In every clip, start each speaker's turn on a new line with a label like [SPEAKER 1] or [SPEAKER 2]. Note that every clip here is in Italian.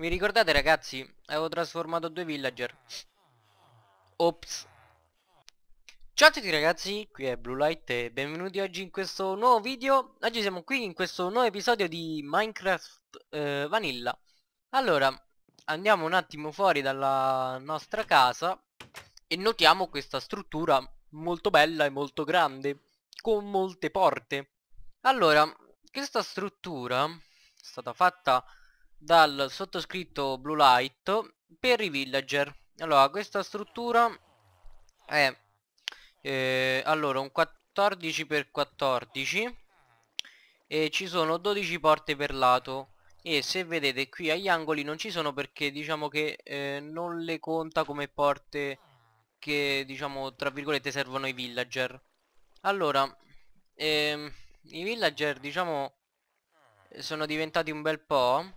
[SPEAKER 1] Mi ricordate ragazzi? Avevo trasformato due villager. Ops. Ciao a tutti ragazzi, qui è Blue Light e benvenuti oggi in questo nuovo video. Oggi siamo qui in questo nuovo episodio di Minecraft eh, Vanilla. Allora, andiamo un attimo fuori dalla nostra casa e notiamo questa struttura molto bella e molto grande, con molte porte. Allora, questa struttura è stata fatta dal sottoscritto Blue Light per i villager. Allora, questa struttura è eh, allora un 14x14 e ci sono 12 porte per lato e se vedete qui agli angoli non ci sono perché diciamo che eh, non le conta come porte che diciamo tra virgolette servono ai villager allora ehm, i villager diciamo sono diventati un bel po'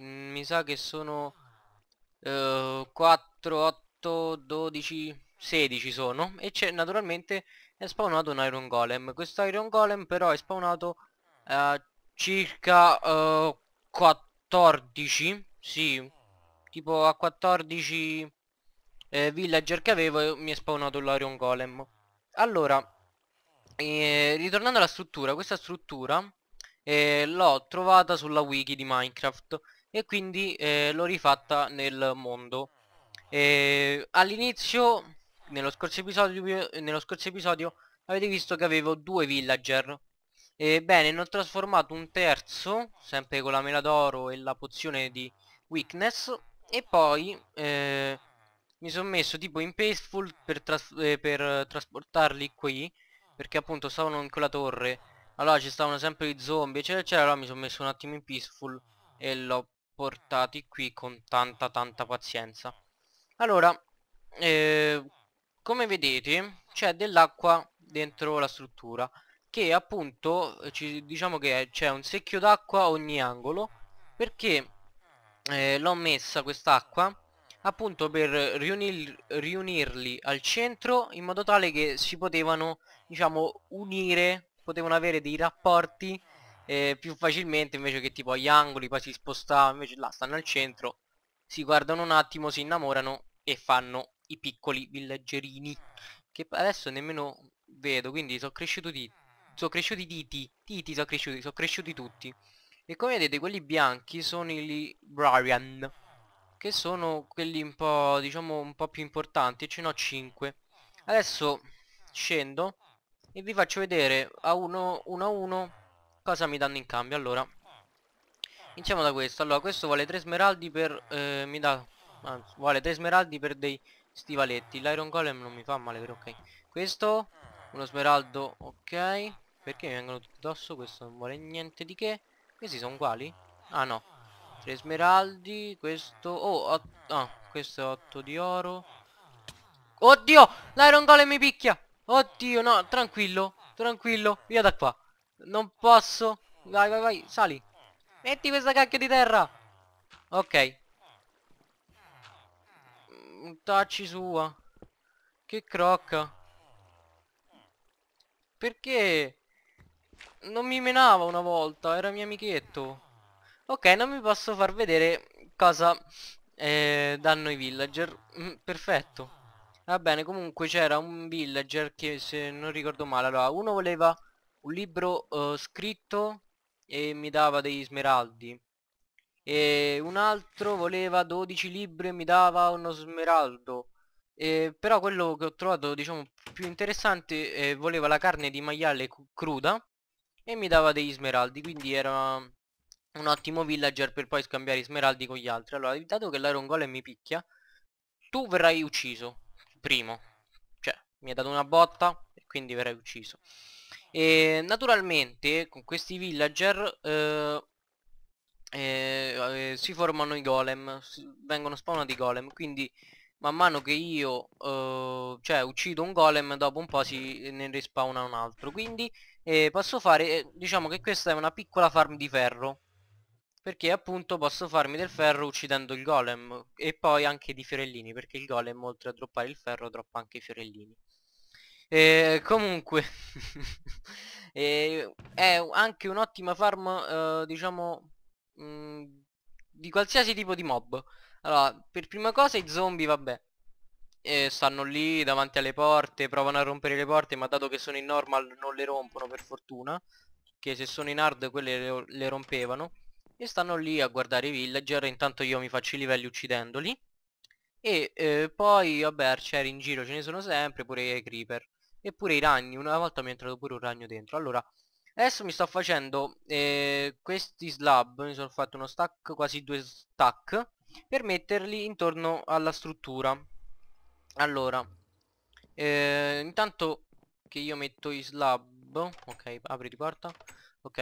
[SPEAKER 1] Mm, mi sa che sono uh, 4, 8, 12, 16 sono e c'è naturalmente è spawnato un iron golem questo iron golem però è spawnato uh, circa uh, eh, 14 sì tipo a 14 eh, villager che avevo mi è spawnato l'iron golem allora eh, ritornando alla struttura questa struttura eh, l'ho trovata sulla wiki di minecraft e quindi eh, l'ho rifatta nel mondo. All'inizio, nello, nello scorso episodio, avete visto che avevo due villager. Ebbene, ne ho trasformato un terzo, sempre con la mela d'oro e la pozione di weakness, e poi eh, mi sono messo tipo in pasteful per, tras eh, per trasportarli qui, perché appunto stavano in quella torre allora ci stavano sempre i zombie eccetera eccetera allora mi sono messo un attimo in peaceful e l'ho portati qui con tanta tanta pazienza allora eh, come vedete c'è dell'acqua dentro la struttura che appunto ci, diciamo che c'è un secchio d'acqua ogni angolo perché eh, l'ho messa quest'acqua appunto per riunir, riunirli al centro in modo tale che si potevano diciamo unire potevano avere dei rapporti eh, più facilmente invece che tipo agli angoli poi si spostava invece là stanno al centro si guardano un attimo si innamorano e fanno i piccoli villaggerini che adesso nemmeno vedo quindi sono cresciuti sono cresciuti titi titi sono cresciuti sono cresciuti tutti e come vedete quelli bianchi sono i librarian che sono quelli un po' diciamo un po' più importanti e ce ne ho 5 adesso scendo e vi faccio vedere a uno, uno a uno Cosa mi danno in cambio allora? Iniziamo da questo. Allora, questo vuole 3 smeraldi per... Eh, mi dà... Anzi, ah, vale 3 smeraldi per dei stivaletti. L'iron golem non mi fa male, però ok. Questo, uno smeraldo, ok. Perché mi vengono tutti addosso? Questo non vuole niente di che. Questi sono uguali? Ah no. 3 smeraldi, questo... Oh, ah, oh, questo è 8 di oro. Oddio! L'iron golem mi picchia! Oddio, no, tranquillo, tranquillo, via da qua. Non posso. Vai, vai, vai, sali. Metti questa cacchio di terra. Ok. Mm, tacci sua. Che crocca. Perché? Non mi menava una volta, era mio amichetto. Ok, non mi posso far vedere cosa eh, danno i villager. Mm, perfetto. Va bene, comunque c'era un villager che se non ricordo male, allora uno voleva un libro uh, scritto e mi dava degli smeraldi e un altro voleva 12 libri e mi dava uno smeraldo e, però quello che ho trovato diciamo più interessante eh, voleva la carne di maiale cruda e mi dava degli smeraldi quindi era un ottimo villager per poi scambiare i smeraldi con gli altri allora dato che l'Iron Golem mi picchia tu verrai ucciso primo cioè mi ha dato una botta e quindi verrai ucciso e naturalmente con questi villager eh, eh, eh si formano i golem, vengono spawnati i golem, quindi man mano che io eh, cioè, uccido un golem dopo un po' si, ne respawna un altro. Quindi eh, posso fare, eh, diciamo che questa è una piccola farm di ferro, perché appunto posso farmi del ferro uccidendo il golem e poi anche di fiorellini perché il golem oltre a droppare il ferro droppa anche i fiorellini e, ehm, comunque, e, ehm, è anche un'ottima farm, eh, diciamo, mh, mhmm, di qualsiasi tipo di mob. Allora, per prima cosa i zombie, vabbè, eh, stanno lì davanti alle porte, provano a rompere le porte, ma dato che sono in normal non le rompono per fortuna, che se sono in hard quelle le, le rompevano, e stanno lì a guardare i villager, intanto io mi faccio i livelli uccidendoli. E eh, poi, vabbè, arcieri in giro ce ne sono sempre, pure i creeper. E pure i ragni, una volta mi è entrato pure un ragno dentro. Allora, adesso mi sto facendo eh, questi slab, mi sono fatto uno stack, quasi due stack, per metterli intorno alla struttura. Allora, eh, intanto che io metto i slab, ok, apri di porta, ok.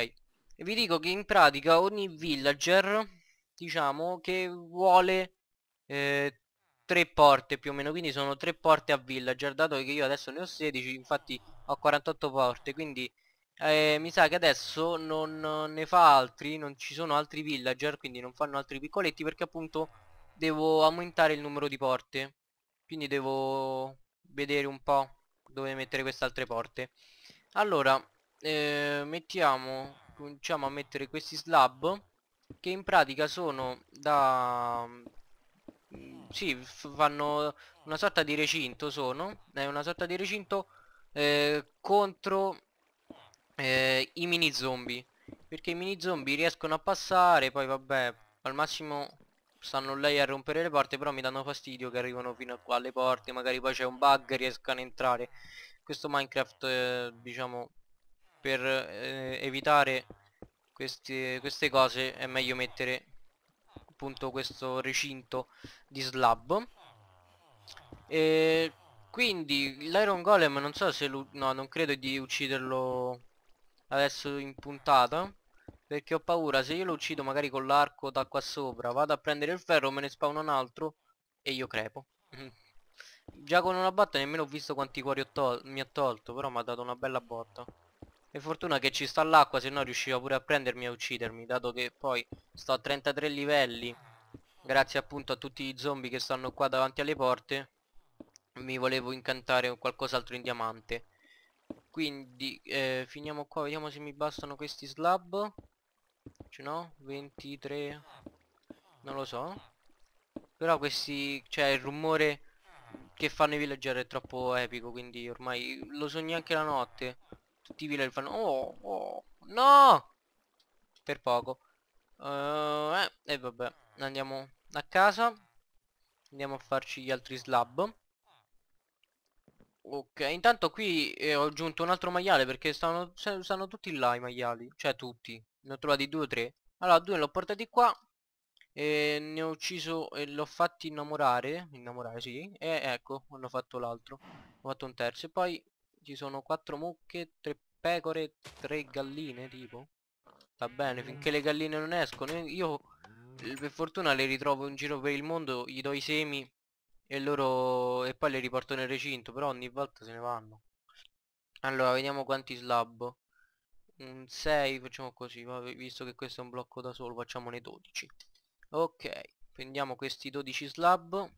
[SPEAKER 1] E vi dico che in pratica ogni villager, diciamo, che vuole eh, tre porte più o meno quindi sono tre porte a villager dato che io adesso ne ho 16 infatti ho 48 porte quindi eh, mi sa che adesso non ne fa altri non ci sono altri villager quindi non fanno altri piccoletti perché appunto devo aumentare il numero di porte quindi devo vedere un po' dove mettere queste altre porte allora eh, mettiamo cominciamo a mettere questi slab che in pratica sono da sì, fanno una sorta di recinto sono, è una sorta di recinto eh, contro eh, i mini zombie, perché i mini zombie riescono a passare, poi vabbè, al massimo stanno lei a rompere le porte, però mi danno fastidio che arrivano fino a qua alle porte, magari poi c'è un bug e riescono a entrare. Questo Minecraft, eh, diciamo, per eh, evitare queste, queste cose è meglio mettere appunto questo recinto di slab e quindi l'iron golem non so se lui no non credo di ucciderlo adesso in puntata perché ho paura se io lo uccido magari con l'arco da qua sopra vado a prendere il ferro me ne spawno un altro e io crepo già con una botta nemmeno ho visto quanti cuori mi ha tolto però mi ha dato una bella botta e fortuna che ci sta l'acqua, se no riusciva pure a prendermi e a uccidermi, dato che poi sto a 33 livelli, grazie appunto a tutti i zombie che stanno qua davanti alle porte, mi volevo incantare qualcos'altro in diamante. Quindi eh, finiamo qua, vediamo se mi bastano questi slab. Cioè no? 23... Non lo so. Però questi... Cioè il rumore che fanno i villager è troppo epico, quindi ormai lo sogno anche la notte. Tutti i fanno... Oh, oh, no! Per poco. Uh, eh, e vabbè. Andiamo a casa. Andiamo a farci gli altri slab. Ok, intanto qui eh, ho aggiunto un altro maiale perché stanno, stanno tutti là i maiali. Cioè tutti. Ne ho trovati due o tre. Allora, due l'ho portati qua. E ne ho ucciso e l'ho fatti innamorare. Innamorare, sì. E ecco, hanno fatto l'altro. Ho fatto un terzo. E poi ci sono quattro mucche, tre pecore, tre galline tipo. Va bene, mm. finché le galline non escono, eh, io eh, per fortuna le ritrovo in giro per il mondo, gli do i semi e loro e poi le riporto nel recinto, però ogni volta se ne vanno. Allora, vediamo quanti slab. Un 6, facciamo così, visto che questo è un blocco da solo, facciamone 12. Ok, prendiamo questi 12 slab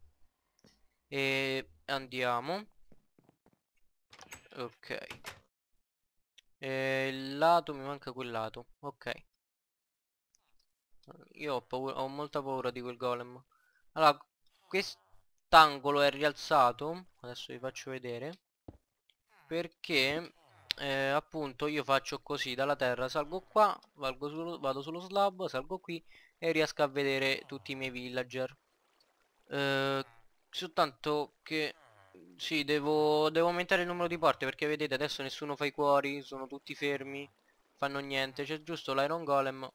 [SPEAKER 1] e andiamo ok e il lato mi manca quel lato ok io ho paura ho molta paura di quel golem allora quest'angolo è rialzato adesso vi faccio vedere perché eh, appunto io faccio così dalla terra salgo qua su, vado sullo slab salgo qui e riesco a vedere tutti i miei villager eh, soltanto che sì, devo, devo aumentare il numero di porte perché vedete adesso nessuno fa i cuori, sono tutti fermi, fanno niente. C'è giusto l'Iron Golem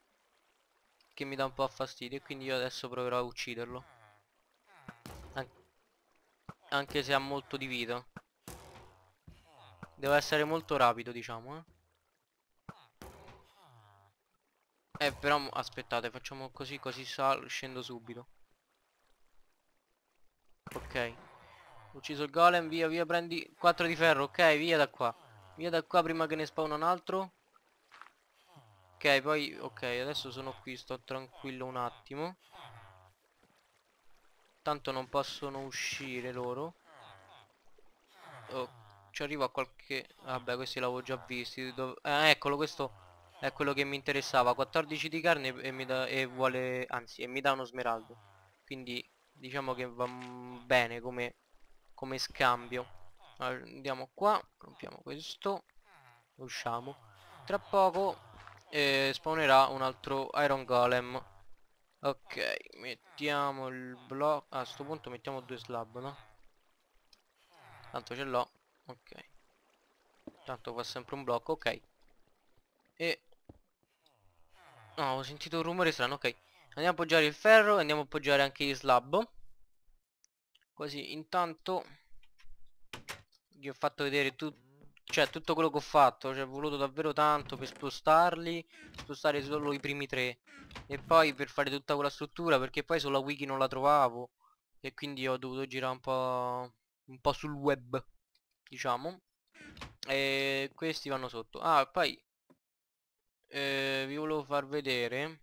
[SPEAKER 1] che mi dà un po' fastidio e quindi io adesso proverò a ucciderlo. An anche se ha molto di vita. Devo essere molto rapido, diciamo, eh. Eh però aspettate facciamo così così sal scendo subito Ok Ucciso il golem, via, via, prendi 4 di ferro, ok, via da qua. Via da qua prima che ne spawn un altro. Ok, poi, ok, adesso sono qui, sto tranquillo un attimo. Tanto non possono uscire loro. Oh, ci arrivo a qualche... Vabbè, questi l'avevo già visti. Dove... Eh, eccolo, questo è quello che mi interessava. 14 di carne e mi da... e vuole... anzi, e mi dà uno smeraldo. Quindi diciamo che va bene come come scambio andiamo qua rompiamo questo usciamo tra poco eh, spawnerà un altro iron golem ok mettiamo il blocco a sto punto mettiamo due slab no? tanto ce l'ho ok tanto qua sempre un blocco ok e no oh, ho sentito un rumore strano ok andiamo a appoggiare il ferro e andiamo a appoggiare anche gli slab così intanto vi ho fatto vedere tutto cioè tutto quello che ho fatto ci è voluto davvero tanto per spostarli spostare solo i primi tre e poi per fare tutta quella struttura perché poi sulla wiki non la trovavo e quindi ho dovuto girare un po' un po' sul web diciamo e questi vanno sotto ah poi eh, vi volevo far vedere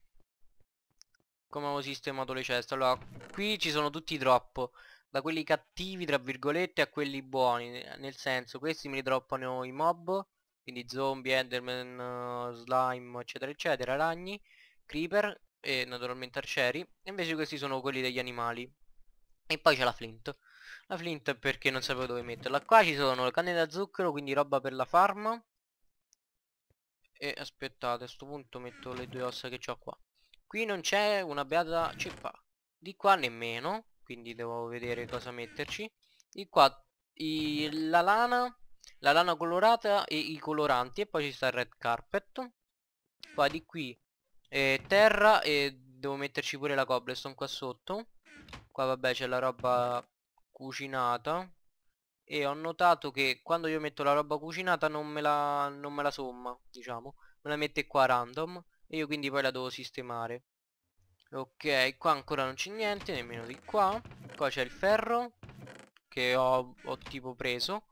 [SPEAKER 1] come avevo sistemato le ceste allora qui ci sono tutti i drop da quelli cattivi tra virgolette a quelli buoni nel senso questi mi ritroppano i mob quindi zombie, enderman, slime eccetera eccetera, ragni, creeper e naturalmente arcieri e invece questi sono quelli degli animali e poi c'è la flint la flint perché non sapevo dove metterla qua ci sono le canne da zucchero quindi roba per la farm e aspettate a sto punto metto le due ossa che ho qua qui non c'è una beata cippa di qua nemmeno quindi devo vedere cosa metterci I qua i, la lana la lana colorata e i coloranti e poi ci sta il red carpet qua di qui eh, terra e devo metterci pure la cobblestone qua sotto qua vabbè c'è la roba cucinata e ho notato che quando io metto la roba cucinata non me la, non me la somma diciamo me la mette qua random e io quindi poi la devo sistemare Ok, qua ancora non c'è niente, nemmeno di qua. Qua c'è il ferro, che ho, ho tipo preso.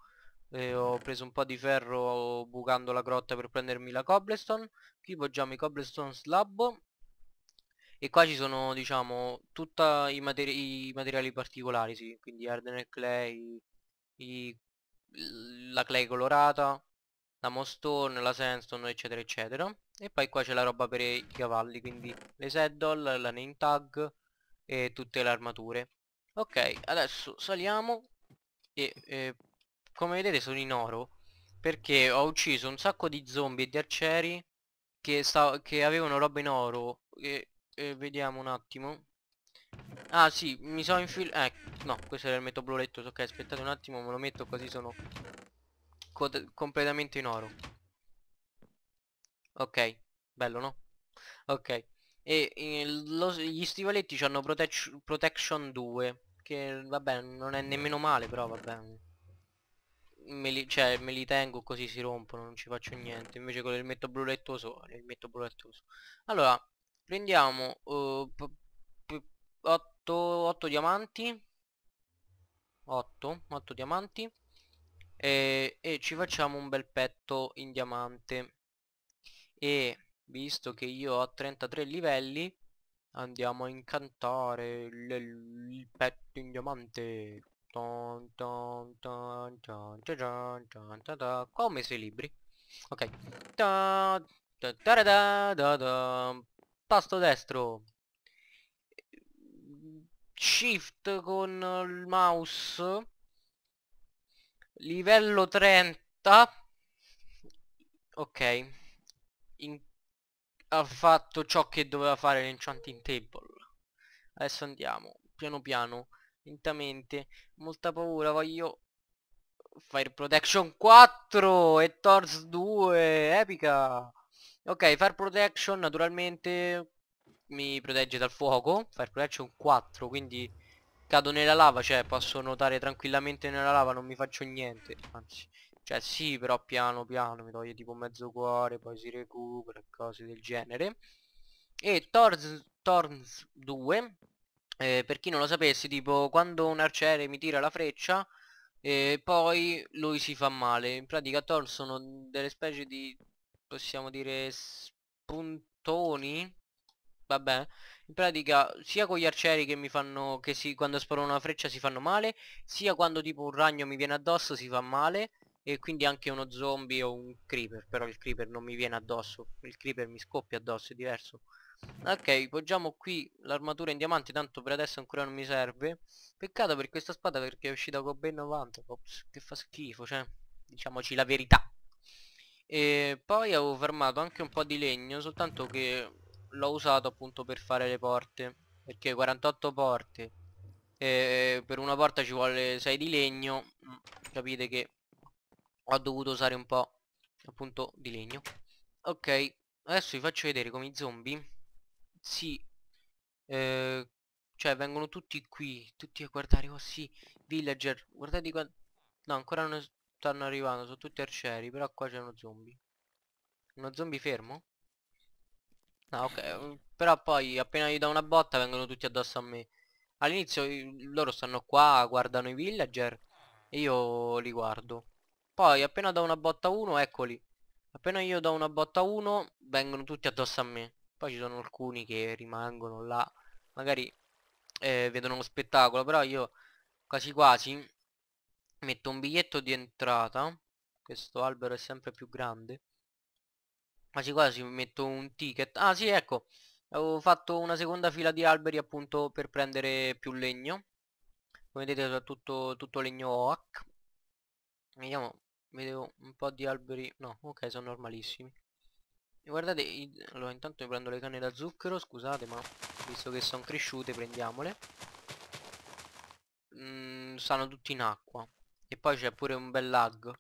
[SPEAKER 1] E ho preso un po' di ferro bucando la grotta per prendermi la cobblestone. Qui poggiamo i cobblestone slab. E qua ci sono, diciamo, tutti i, materi i, materiali particolari, sì. Quindi hardener clay, i, la clay colorata, la mostone, la sandstone, eccetera, eccetera. E poi qua c'è la roba per i cavalli, quindi le saddle, la name tag e tutte le armature. Ok, adesso saliamo e, e come vedete sono in oro perché ho ucciso un sacco di zombie e di arcieri che, che avevano roba in oro. E, e, vediamo un attimo. Ah sì, mi sono infil... Eh, no, questo era il metabloletto. Ok, aspettate un attimo, me lo metto così sono completamente in oro. Ok, bello no? Ok. E, e lo, gli stivaletti hanno protec protection 2 Che vabbè non è nemmeno male però vabbè me li, cioè, me li tengo così si rompono non ci faccio niente Invece con l'elmetto blu lettoso eh, L'elmetto blu lettoso Allora prendiamo 8 uh, diamanti 8 8 diamanti e, e ci facciamo un bel petto in diamante e visto che io ho 33 livelli andiamo a incantare il petto in diamante qua ho messo i libri ok tasto destro shift con il mouse livello 30 ok in... ha fatto ciò che doveva fare l'enchanting table. Adesso andiamo, piano piano, lentamente. Molta paura, voglio... Fire Protection 4 e Tors 2, epica! Ok, Fire Protection naturalmente mi protegge dal fuoco, Fire Protection 4, quindi cado nella lava, cioè posso nuotare tranquillamente nella lava, non mi faccio niente, anzi. Cioè sì, però piano piano mi toglie tipo mezzo cuore, poi si recupera e cose del genere. E Thorns, Thorns 2, eh, per chi non lo sapesse, tipo quando un arciere mi tira la freccia, eh, poi lui si fa male. In pratica Thorns sono delle specie di, possiamo dire, spuntoni. Vabbè, in pratica sia con gli arcieri che mi fanno, che si, quando sparo una freccia si fanno male, sia quando tipo un ragno mi viene addosso si fa male, e quindi anche uno zombie o un creeper però il creeper non mi viene addosso il creeper mi scoppia addosso è diverso ok poggiamo qui l'armatura in diamante tanto per adesso ancora non mi serve peccato per questa spada perché è uscita con ben 90 Ops, che fa schifo cioè diciamoci la verità e poi avevo fermato anche un po' di legno soltanto che l'ho usato appunto per fare le porte perché 48 porte per una porta ci vuole 6 di legno capite che ho dovuto usare un po' appunto di legno ok adesso vi faccio vedere come i zombie si eh, cioè vengono tutti qui tutti a guardare oh sì villager guardate qua no ancora non stanno arrivando sono tutti arcieri però qua c'è uno zombie uno zombie fermo no ok mm, però poi appena gli do una botta vengono tutti addosso a me all'inizio loro stanno qua guardano i villager e io li guardo poi appena do una botta 1, eccoli. Appena io do una botta 1, vengono tutti addosso a me. Poi ci sono alcuni che rimangono là. Magari eh, vedono lo spettacolo, però io quasi quasi metto un biglietto di entrata. Questo albero è sempre più grande. Quasi quasi metto un ticket. Ah sì, ecco. Ho fatto una seconda fila di alberi appunto per prendere più legno. Come vedete tutto, tutto legno oak. Vediamo vedevo un po' di alberi no ok sono normalissimi e guardate i... allora intanto io prendo le canne da zucchero scusate ma visto che sono cresciute prendiamole mm, stanno tutti in acqua e poi c'è pure un bel lag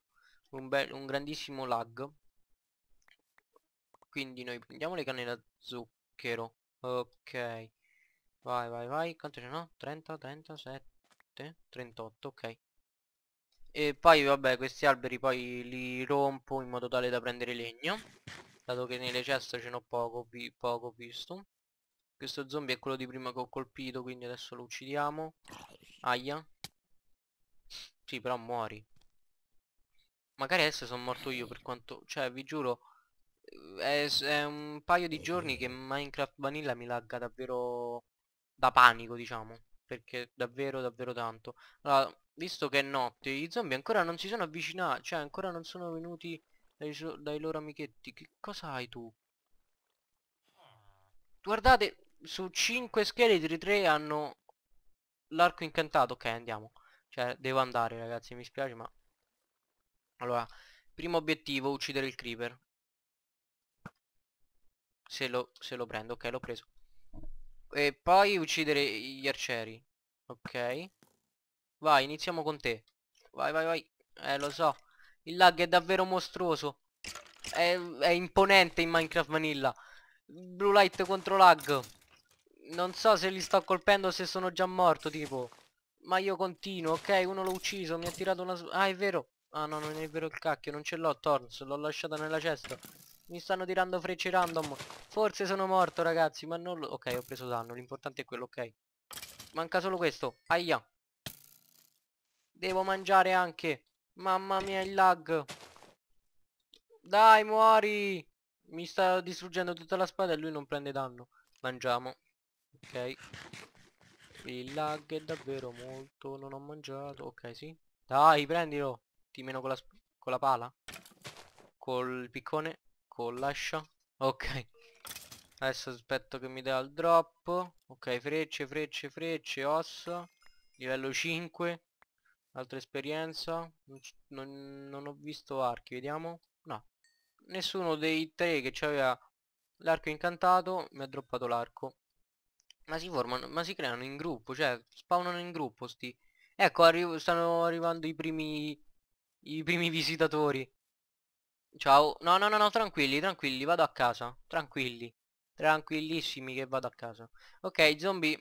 [SPEAKER 1] un, bel, un grandissimo lag quindi noi prendiamo le canne da zucchero ok vai vai vai quanto ce n'ho? 30 37 38 ok e poi vabbè questi alberi poi li rompo in modo tale da prendere legno Dato che nelle ceste ce n'ho poco, poco visto Questo zombie è quello di prima che ho colpito quindi adesso lo uccidiamo Aia Sì però muori Magari adesso sono morto io per quanto... Cioè vi giuro è, è un paio di giorni che Minecraft Vanilla mi lagga davvero da panico diciamo Perché davvero davvero tanto Allora Visto che è notte, i zombie ancora non si sono avvicinati, cioè ancora non sono venuti dai, dai loro amichetti. Che cosa hai tu? Guardate, su 5 scheletri 3 hanno l'arco incantato. Ok, andiamo. Cioè, devo andare ragazzi, mi spiace ma... Allora, primo obiettivo, uccidere il creeper. Se lo, se lo prendo, ok, l'ho preso. E poi uccidere gli arcieri. Ok. Vai, iniziamo con te. Vai, vai, vai. Eh, lo so. Il lag è davvero mostruoso. È, è imponente in Minecraft Vanilla. Blue light contro lag. Non so se li sto colpendo o se sono già morto, tipo. Ma io continuo, ok? Uno l'ho ucciso, mi ha tirato una... Ah, è vero. Ah, no, non è vero il cacchio. Non ce l'ho, Torns. L'ho lasciata nella cesta. Mi stanno tirando frecce random. Forse sono morto, ragazzi, ma non lo... Ok, ho preso danno. L'importante è quello, ok. Manca solo questo. Aia. Devo mangiare anche. Mamma mia il lag. Dai muori. Mi sta distruggendo tutta la spada e lui non prende danno. Mangiamo. Ok. Il lag è davvero molto. Non ho mangiato. Ok sì. Dai prendilo. Ti meno con la, con la pala. Col piccone. Con l'ascia. Ok. Adesso aspetto che mi dà il drop. Ok, frecce, frecce, frecce, Osso Livello 5. Altra esperienza? Non, non, ho visto archi, vediamo. No. Nessuno dei tre che aveva l'arco incantato mi ha droppato l'arco. Ma si formano, ma si creano in gruppo, cioè spawnano in gruppo sti. Ecco, arri stanno arrivando i primi i primi visitatori. Ciao. No, no, no, no, tranquilli, tranquilli, vado a casa. Tranquilli. Tranquillissimi che vado a casa. Ok, zombie,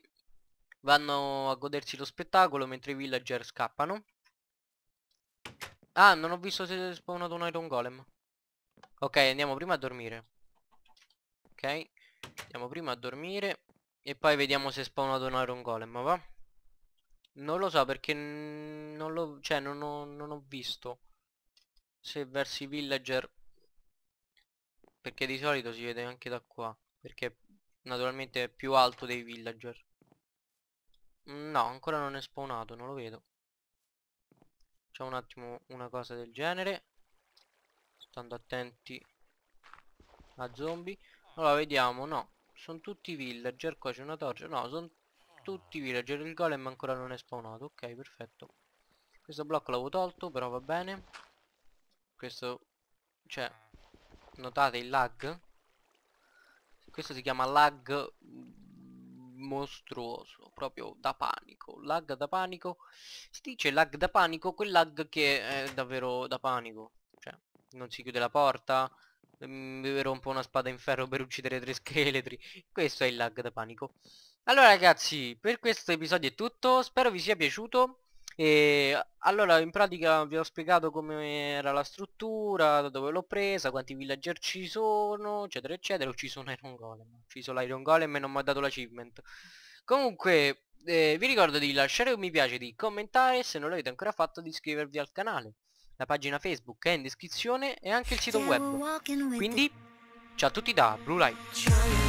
[SPEAKER 1] vanno a godersi lo spettacolo mentre i villager scappano. Ah, non ho visto se è spawnato un iron golem. Ok, andiamo prima a dormire. Ok, andiamo prima a dormire e poi vediamo se è spawnato un iron golem, va? Non lo so perché non l'ho, cioè non ho, non ho visto se versi villager perché di solito si vede anche da qua perché naturalmente è più alto dei villager No, ancora non è spawnato, non lo vedo. Facciamo un attimo una cosa del genere. Stando attenti a zombie. Allora, vediamo, no. Sono tutti villager, qua c'è una torcia. No, sono tutti villager. Il golem ancora non è spawnato. Ok, perfetto. Questo blocco l'avevo tolto, però va bene. Questo... Cioè... Notate il lag? Questo si chiama lag mostruoso, proprio da panico, lag da panico, si dice lag da panico, quel lag che è davvero da panico, cioè non si chiude la porta, mm, mi rompo una spada in ferro per uccidere tre scheletri, questo è il lag da panico. Allora ragazzi, per questo episodio è tutto, spero vi sia piaciuto, e allora in pratica vi ho spiegato come era la struttura, da dove l'ho presa, quanti villager ci sono, eccetera eccetera. Ho ucciso un Iron Golem, ho ucciso l'Iron Golem e non mi ha dato l'achievement. Comunque eh, vi ricordo di lasciare un mi piace, di commentare, se non l'avete ancora fatto di iscrivervi al canale. La pagina Facebook è in descrizione e anche il sito web. Quindi ciao a tutti da Blue Light.